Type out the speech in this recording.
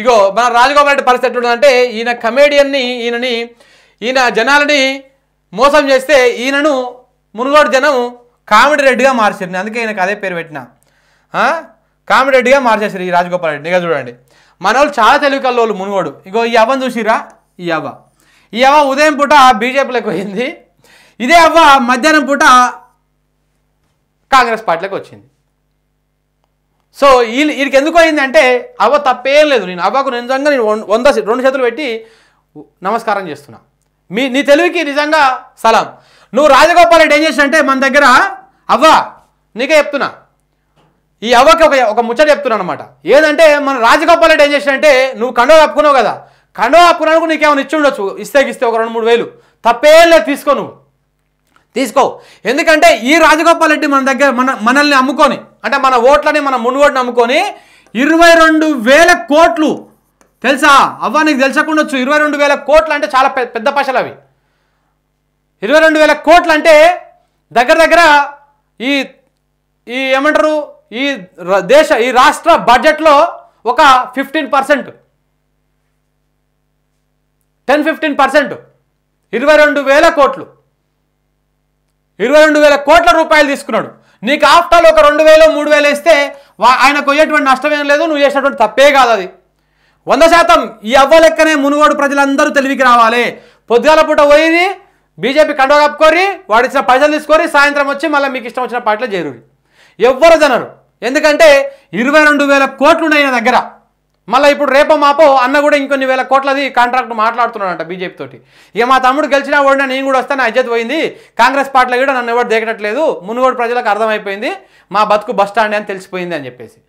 ఇగో మన రాజగోపాల్ రెడ్డి పరిస్థితి ఎట్లుంటుందంటే ఈయన కమేడియన్ని ఈయనని ఈయన జనాలని మోసం చేస్తే ఈయనను మునుగోడు జనం కామెడీ రెడ్డిగా మార్చారు అందుకే ఈయనకు అదే పేరు పెట్టిన కామెడీ రెడ్డిగా మార్చేసారు ఈ రాజగోపాల్ రెడ్డి నిఘా చూడండి మన వాళ్ళు చాలా తెలివి కల్లోళ్ళు మునుగోడు ఇగో ఈ అవ్వను చూసిరా ఈ అవ్వ ఈ అవ్వ ఉదయం పూట బీజేపీలోకి పోయింది ఇదే అవ్వ మధ్యాహ్నం పూట కాంగ్రెస్ పార్టీలోకి వచ్చింది సో వీళ్ళు వీడికి ఎందుకు అయిందంటే అవ్వ తప్పేం లేదు నేను అవ్వకు నిజంగా నేను వంద రెండు చేతులు పెట్టి నమస్కారం చేస్తున్నా మీ నీ తెలివికి నిజంగా సలాం నువ్వు రాజగోపాల్ రెడ్డి ఏం చేసినంటే మన దగ్గర అవ్వ నీకే చెప్తున్నా ఈ అవ్వకి ఒక ఒక ముచ్చట చెప్తున్నాను అనమాట ఏదంటే మన రాజగోపాల్ రెడ్డి ఏం చేసినంటే నువ్వు కండవ కప్పుకున్నావు కదా కండవ కప్పుకున్నందుకు నీకేమైనా ఇచ్చి ఉండొచ్చు ఇస్తే ఇస్తే ఒక రెండు మూడు వేలు తప్పేం లేదు తీసుకో నువ్వు తీసుకో ఎందుకంటే ఈ రాజగోపాల్ రెడ్డి మన దగ్గర మన మనల్ని అమ్ముకొని అంటే మన ఓట్లని మన మునుగోడిని అమ్ముకొని ఇరవై రెండు వేల కోట్లు తెలుసా అవ్వ నీకు తెలిసకుండా ఇరవై రెండు వేల కోట్లు అంటే చాలా పెద్ద పశలు అవి ఇరవై రెండు వేల కోట్లు అంటే దగ్గర దగ్గర ఈ ఈ ఏమంటారు ఈ దేశ ఈ రాష్ట్ర బడ్జెట్లో ఒక fifteen percent ten fifteen percent ఇరవై రెండు వేల కోట్లు ఇరవై రెండు వేల కోట్ల రూపాయలు తీసుకున్నాడు నీకు ఆఫ్టర్ ఒక రెండు వేలు మూడు వేలు వేస్తే ఆయనకు కొయ్యేటువంటి నష్టం ఏం లేదు నువ్వు చేసినటువంటి తప్పే కాదు అది వంద శాతం ఈ అవ్వలెక్కనే మునుగోడు ప్రజలందరూ తెలివికి రావాలి పొద్దుగాల పూట పోయి బీజేపీ కండవ కప్పుకొని వాడిచ్చిన పైసలు తీసుకొని సాయంత్రం వచ్చి మళ్ళీ మీకు ఇష్టం వచ్చిన పార్టీలో చేరు ఎవ్వరు జనరు ఎందుకంటే ఇరవై రెండు వేల కోట్లున్నాయి ఆయన దగ్గర మళ్ళీ ఇప్పుడు రేపో మాపో అన్న కూడా ఇంకొన్ని వేల కోట్లది కాంట్రాక్ట్ మాట్లాడుతున్నాడంట బీజేపీ తోటి ఇక మా తమ్ముడు గెలిచినా ఓడినా నేను కూడా వస్తాను అజ్జత్ పోయింది కాంగ్రెస్ పార్టీలో కూడా నన్ను ఎవరు దేకటట్లేదు మునుగోడు ప్రజలకు అర్థమైపోయింది మా బతుకు బస్టాండ్ అని తెలిసిపోయింది అని చెప్పేసి